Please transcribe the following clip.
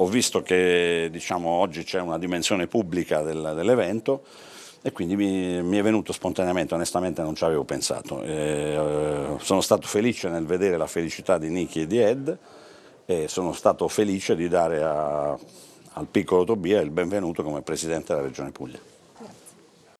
ho visto che diciamo, oggi c'è una dimensione pubblica del, dell'evento e quindi mi, mi, è venuto spontaneamente, onestamente non ci avevo pensato. Eh, eh sono stato felice nel vedere la felicità di Nicky e di Ed e sono stato felice di dare a, al piccolo Tobia il benvenuto come Presidente della Regione Puglia.